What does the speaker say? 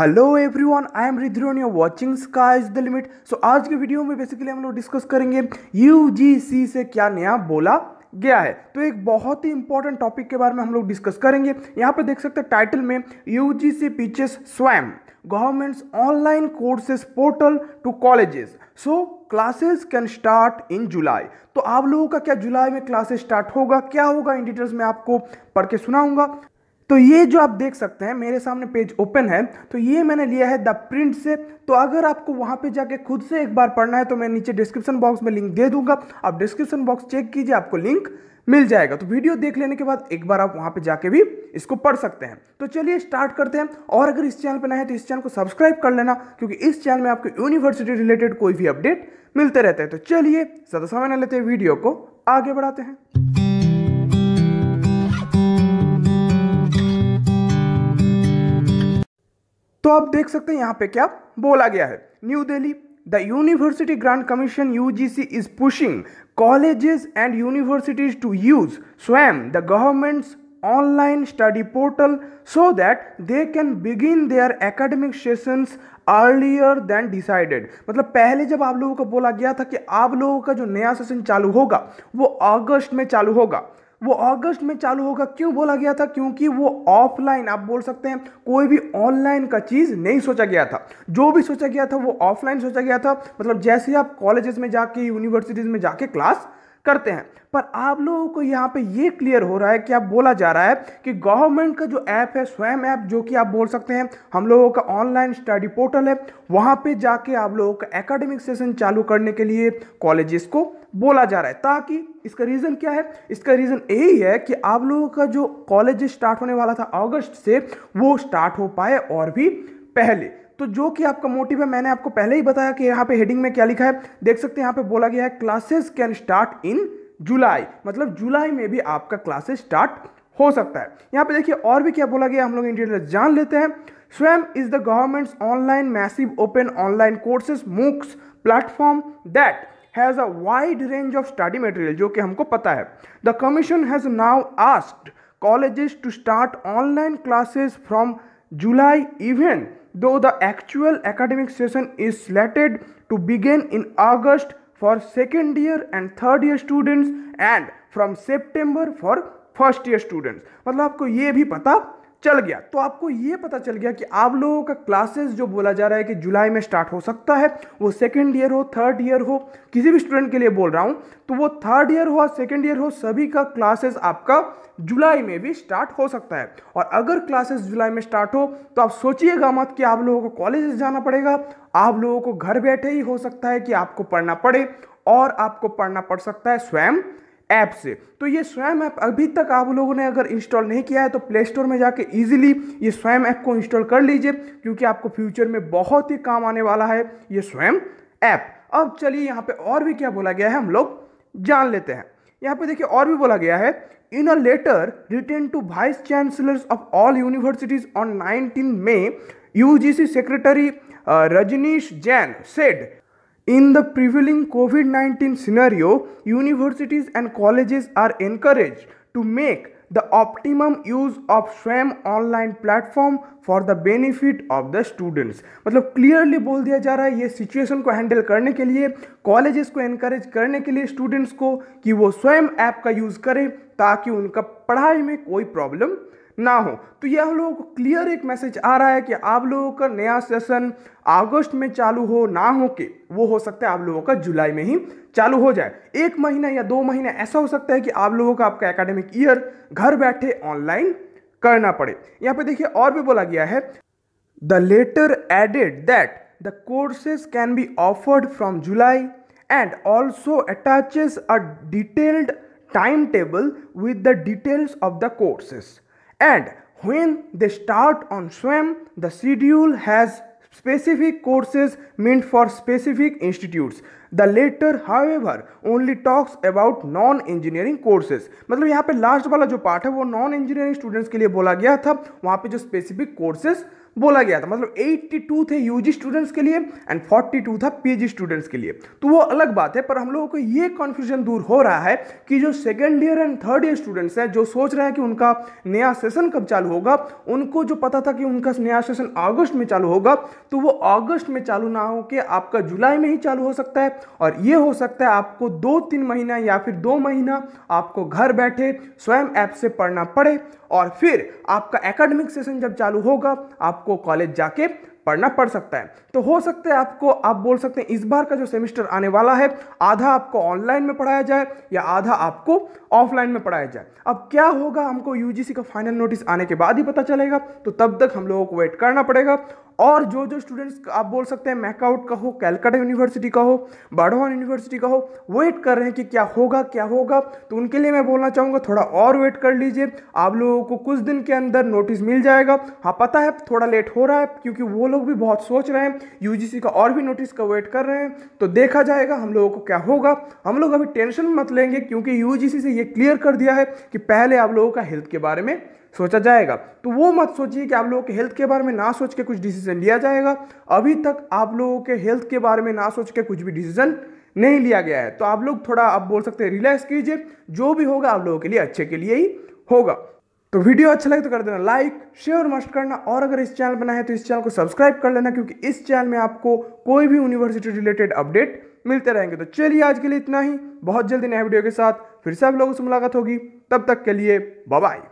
Hello everyone I am रिद्रोन you watching sky is the limit so आज के video में बेसिकली हम लोग डिस्कस करेंगे यूजीसी से क्या नया बोला गया है तो एक बहुत ही इंपॉर्टेंट टॉपिक के बारे में हम लोग डिस्कस करेंगे यहाँ पे देख सकते हैं टाइटल में यूजीसी पीचेस स्वयं government's online courses portal to colleges so classes can start in July तो आप लोगों का क्या जुलाई में क्लासेस स्टार्ट होगा क्या होगा इन डिटेल्स में आपको पढ़ के सुनाऊंगा तो ये जो आप देख सकते हैं मेरे सामने पेज ओपन है तो ये मैंने लिया है द प्रिंट से तो अगर आपको वहाँ पे जाके खुद से एक बार पढ़ना है तो मैं नीचे डिस्क्रिप्शन बॉक्स में लिंक दे दूंगा आप डिस्क्रिप्शन बॉक्स चेक कीजिए आपको लिंक मिल जाएगा तो वीडियो देख लेने के बाद एक बार आप वहाँ पे जाके भी इसको पढ़ सकते हैं तो चलिए स्टार्ट करते हैं और अगर इस चैनल पर नए हैं तो इस चैनल को सब्सक्राइब कर लेना क्योंकि इस चैनल में आपको यूनिवर्सिटी रिलेटेड कोई भी अपडेट मिलते रहते हैं तो चलिए ज़्यादा समय न लेते वीडियो को आगे बढ़ाते हैं तो आप देख सकते हैं यहाँ पे क्या बोला गया है new Delhi the university grants commission U G C is pushing colleges and universities to use स्वयं the government's online study portal so that they can begin their academic sessions earlier than decided मतलब पहले जब आप लोगों को बोला गया था कि आप लोगों का जो नया सेशन चालू होगा वो अगस्त में चालू होगा वो अगस्त में चालू होगा क्यों बोला गया था क्योंकि वो ऑफलाइन आप बोल सकते हैं कोई भी ऑनलाइन का चीज़ नहीं सोचा गया था जो भी सोचा गया था वो ऑफलाइन सोचा गया था मतलब जैसे आप कॉलेजेस में जाके यूनिवर्सिटीज़ में जाके क्लास करते हैं पर आप लोगों को यहाँ पे ये क्लियर हो रहा है कि आप बोला जा रहा है कि गवर्नमेंट का जो ऐप है स्वयं ऐप जो कि आप बोल सकते हैं हम लोगों का ऑनलाइन स्टडी पोर्टल है वहाँ पे जाके आप लोगों का एकेडमिक सेशन चालू करने के लिए कॉलेजेस को बोला जा रहा है ताकि इसका रीज़न क्या है इसका रीज़न यही है कि आप लोगों का जो कॉलेज स्टार्ट होने वाला था अगस्त से वो स्टार्ट हो पाए और भी पहले तो जो कि आपका मोटिव है मैंने आपको पहले ही बताया कि यहाँ पे हेडिंग में क्या लिखा है देख सकते हैं यहाँ पे बोला गया है classes can start in July मतलब जुलाई में भी आपका क्लासेस स्टार्ट हो सकता है यहाँ पे देखिए और भी क्या बोला गया हम लोग इन डिटेल जान लेते हैं स्वयं is the government's online massive open online courses MOOCs platform that has a wide range of study material जो कि हमको पता है the commission has now asked colleges to start online classes from July event, though the actual academic session is slated to begin in August for second year and third year students and from September for first year students. मतलब आपको ये भी पता चल गया तो आपको ये पता चल गया कि आप लोगों का क्लासेस जो बोला जा रहा है कि जुलाई में स्टार्ट हो सकता है वो सेकेंड ईयर हो थर्ड ईयर हो किसी भी स्टूडेंट के लिए बोल रहा हूँ तो वो थर्ड ईयर हो और सेकेंड ईयर हो सभी का क्लासेस आपका जुलाई में भी स्टार्ट हो सकता है और अगर क्लासेस जुलाई में स्टार्ट हो तो आप सोचिएगा मत कि आप लोगों को कॉलेज जाना पड़ेगा आप लोगों को घर बैठे ही हो सकता है कि आपको पढ़ना पड़े और आपको पढ़ना पड़ सकता है स्वयं ऐप से तो ये स्वयं ऐप अभी तक आप लोगों ने अगर इंस्टॉल नहीं किया है तो प्ले स्टोर में जाके इजीली ये स्वयं ऐप को इंस्टॉल कर लीजिए क्योंकि आपको फ्यूचर में बहुत ही काम आने वाला है ये स्वयं ऐप अब चलिए यहाँ पे और भी क्या बोला गया है हम लोग जान लेते हैं यहाँ पे देखिए और भी बोला गया है in a letter written to vice chancellors of all universities on nineteen May U secretary Rajnish Jain said In the prevailing COVID 19 scenario, universities and colleges are encouraged to make the optimum use of SWAM online platform for the benefit of the students मतलब clearly बोल दिया जा रहा है ये situation को handle करने के लिए colleges को encourage करने के लिए students को कि वो SWAM app का use करें ताकि उनका पढ़ाई में कोई problem ना हो तो यह हम लोगों को क्लियर एक मैसेज आ रहा है कि आप लोगों का नया सेशन अगस्त में चालू हो ना हो के वो हो सकता है आप लोगों का जुलाई में ही चालू हो जाए एक महीना या दो महीना ऐसा हो सकता है कि आप लोगों का आपका एकेडमिक ईयर घर बैठे ऑनलाइन करना पड़े यहाँ पे देखिए और भी बोला गया है the letter added that the courses can be offered from July and also attaches a detailed time table with the details of the courses and when they start on स्वयं the schedule has specific courses meant for specific institutes the letter however only talks about non engineering courses मतलब यहाँ पे last वाला जो part है वो non engineering students के लिए बोला गया था वहाँ पे जो स्पेसिफिक कोर्सेज बोला गया था मतलब 82 थे यूजी स्टूडेंट्स के लिए एंड 42 था पीजी स्टूडेंट्स के लिए तो वो अलग बात है पर हम लोगों को ये कन्फ्यूजन दूर हो रहा है कि जो second year and third year students हैं जो सोच रहे हैं कि उनका नया सेशन कब चालू होगा उनको जो पता था कि उनका नया सेशन अगस्त में चालू होगा तो वो अगस्त में चालू ना हो के आपका जुलाई में ही चालू हो सकता है और ये हो सकता है आपको दो तीन महीना या फिर दो महीना आपको घर बैठे स्वयं ऐप से पढ़ना पड़े और फिर आपका एकेडमिक सेशन जब चालू होगा आप आपको कॉलेज जाके पढ़ना पड़ सकता है तो हो सकता है आपको आप बोल सकते हैं इस बार का जो सेमेस्टर आने वाला है आधा आपको ऑनलाइन में पढ़ाया जाए या आधा आपको ऑफलाइन में पढ़ाया जाए अब क्या होगा हमको यूजीसी का फाइनल नोटिस आने के बाद ही पता चलेगा तो तब तक हम लोगों को वेट करना पड़ेगा और जो जो स्टूडेंट्स आप बोल सकते हैं मैकआउट का हो कैलकाटा यूनिवर्सिटी का हो बाढ़ यूनिवर्सिटी का हो वेट कर रहे हैं कि क्या होगा क्या होगा तो उनके लिए मैं बोलना चाहूँगा थोड़ा और वेट कर लीजिए आप लोगों को कुछ दिन के अंदर नोटिस मिल जाएगा हाँ पता है थोड़ा लेट हो रहा है क्योंकि वो लोग भी बहुत सोच रहे हैं यूजीसी का और भी नोटिस का वेट कर रहे हैं तो देखा जाएगा हम लोगों को क्या होगा हम लोग अभी टेंशन मत लेंगे क्योंकि यूजीसी से ये क्लियर कर दिया है कि पहले आप लोगों का हेल्थ के बारे में सोचा जाएगा तो वो मत सोचिए कि आप लोगों के हेल्थ के बारे में ना सोच के कुछ डिसीजन लिया जाएगा अभी तक आप लोगों के हेल्थ के बारे में ना सोच के कुछ भी डिसीजन नहीं लिया गया है तो आप लोग थोड़ा आप बोल सकते हैं रिलैक्स कीजिए जो भी होगा आप लोगों के लिए अच्छे के लिए ही होगा तो वीडियो अच्छा लगे तो कर देना लाइक शेयर मस्ट करना और अगर इस चैनल बना है तो इस चैनल को सब्सक्राइब कर लेना क्योंकि इस चैनल में आपको कोई भी यूनिवर्सिटी रिलेटेड अपडेट मिलते रहेंगे तो चलिए आज के लिए इतना ही बहुत जल्दी नए वीडियो के साथ फिर से आप लोगों से मुलाकात होगी तब तक के लिए बाय